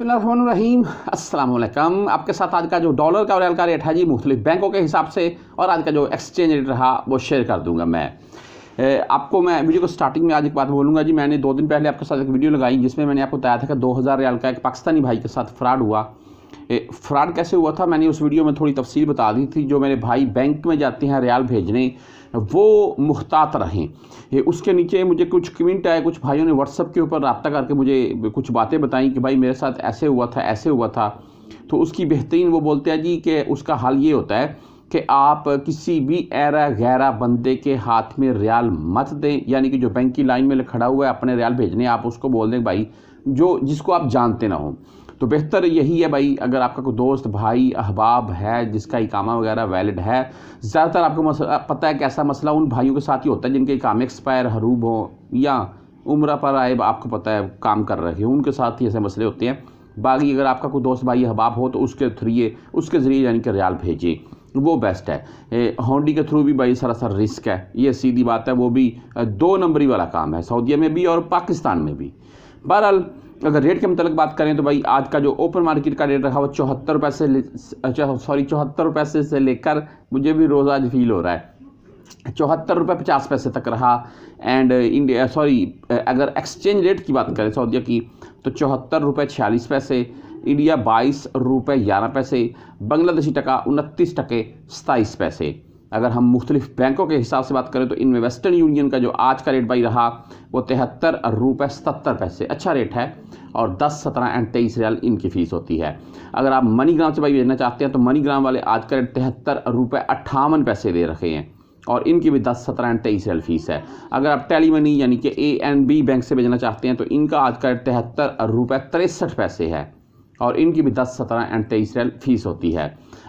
बसमीम अल्लाम आपके साथ आज का जो डॉलर का रेल का रेट है जी मुख्तलि बैंकों के हिसाब से और आज का जो एक्सचेंज रेट रहा वो शेयर कर दूंगा मैं ए, आपको मैं वीडियो को स्टार्टिंग में आज एक बात बोलूँगा जी मैंने दो दिन पहले आपके साथ एक वीडियो लगाई जिसमें मैंने आपको बताया था कि दो हज़ार रियाल का एक पाकिस्तानी भाई के साथ फ्रॉड हुआ फ्रॉड कैसे हुआ था मैंने उस वीडियो में थोड़ी तफसील बता दी थी जो मेरे भाई बैंक में जाते हैं रियाल भेजने वो मुख्तात रहें उसके नीचे मुझे कुछ कमेंट आए कुछ भाइयों ने व्हाट्सअप के ऊपर रबता करके मुझे कुछ बातें बताई कि भाई मेरे साथ ऐसे हुआ था ऐसे हुआ था तो उसकी बेहतरीन वो बोलते हैं जी कि उसका हाल ये होता है कि आप किसी भी एरा गैरा बंदे के हाथ में रियाल मत दें यानी कि जो बैंक की लाइन में खड़ा हुआ है अपने रियाल भेजने आप उसको बोल दें भाई जो जिसको आप जानते ना हों तो बेहतर यही है भाई अगर आपका कोई दोस्त भाई अहबाब है जिसका इकामा वगैरह वैलिड है ज़्यादातर आपको मसला पता है कैसा मसला उन भाइयों के साथ ही होता है जिनके इकामे एक्सपायर हरूब हों या उम्र पर आए आपको पता है काम कर रहे हो उनके साथ ही ऐसे मसले होते हैं बाकी अगर आपका कोई दोस्त भाई अहबाब हो तो उसके थ्रिए उसके ज़रिए यानी कि रियाल भेजिए वो बेस्ट है होंडी के थ्रू भी भाई सरासर रिस्क है ये सीधी बात है वो भी दो नंबरी वाला काम है सऊदीया में भी और पाकिस्तान में भी बहरहाल अगर रेट के मतलब बात करें तो भाई आज का जो ओपन मार्केट का रेट रहा वो चौहत्तर रुपये से सॉरी अच्छा, चौहत्तर रुपये से, से लेकर मुझे भी रोज़ आज फील हो रहा है चौहत्तर रुपये पचास पैसे तक रहा एंड इंडिया सॉरी अगर एक्सचेंज रेट की बात करें सऊदीया की तो चौहत्तर रुपये छियालीस पैसे इंडिया बाईस रुपये ग्यारह पैसे बांग्लादेशी टका उनतीस टके सताईस पैसे अगर हम मुख्तलिफ बैंकों के हिसाब से बात करें तो इनमें वेस्टर्न यूनियन का जो आज का रेट बाई रहा वो तिहत्तर रुपये सत्तर पैसे अच्छा रेट है और दस सत्रह एंड तेईस रियाल इनकी फ़ीस होती है अगर आप मनी ग्राम से बाई भेजना चाहते हैं तो मनी ग्राम वाले आज का रेट तिहत्तर रुपये अट्ठावन पैसे दे रखे हैं और इनकी भी दस सत्रह एंड तेईस रियल फीस है अगर आप टेली मनी यानी कि ए एंड बी बैंक से भेजना चाहते हैं तो इनका आज का रेट तिहत्तर रुपये तिरसठ पैसे है और इनकी भी दस सत्रह एंड तेईस फीस होती है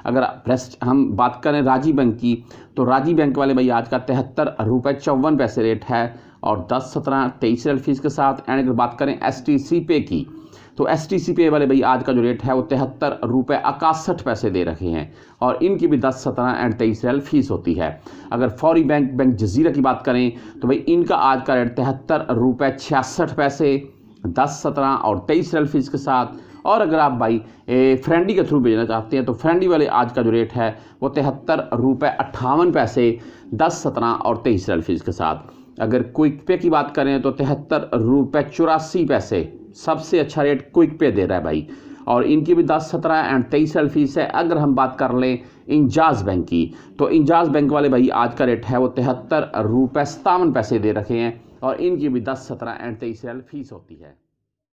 अगर भ्रष्ट हम बात करें राजी बैंक की तो राजी बैंक वाले भाई आज का तिहत्तर रुपये चौवन पैसे रेट है और दस सत्रह तेईस फीस के साथ एंड अगर बात करें एस टी सी पे की तो एस टी सी पे वाले भाई आज का जो रेट है वो तिहत्तर रुपये इकसठ पैसे दे रखे हैं और इनकी भी दस सत्रह एंड तेईस रैल फीस होती है अगर फौरी बैंक बैंक जजीरा की बात करें तो भाई इनका आज का रेट तिहत्तर रुपये छियासठ पैसे दस सत्रह और तेईस सेल फीस के साथ और अगर आप भाई फ्रेंडी के थ्रू भेजना चाहते हैं तो फ्रेंडी वाले आज का जो रेट है वो तिहत्तर रुपये अट्ठावन पैसे दस सत्रह और तेईस सेल फीस के साथ अगर क्विक पे की बात करें तो तिहत्तर रुपये चौरासी पैसे सबसे अच्छा रेट क्विक पे दे रहा है भाई और इनकी भी दस सत्रह एंड तेईस साल फीस है अगर हम बात कर लें इंजाज बैंक की तो इंजाज बैंक वाले भाई आज का रेट है वो तिहत्तर रुपये सतावन पैसे दे रखे हैं और इनकी भी दस सत्रह एंड तेईस रियाल फीस होती है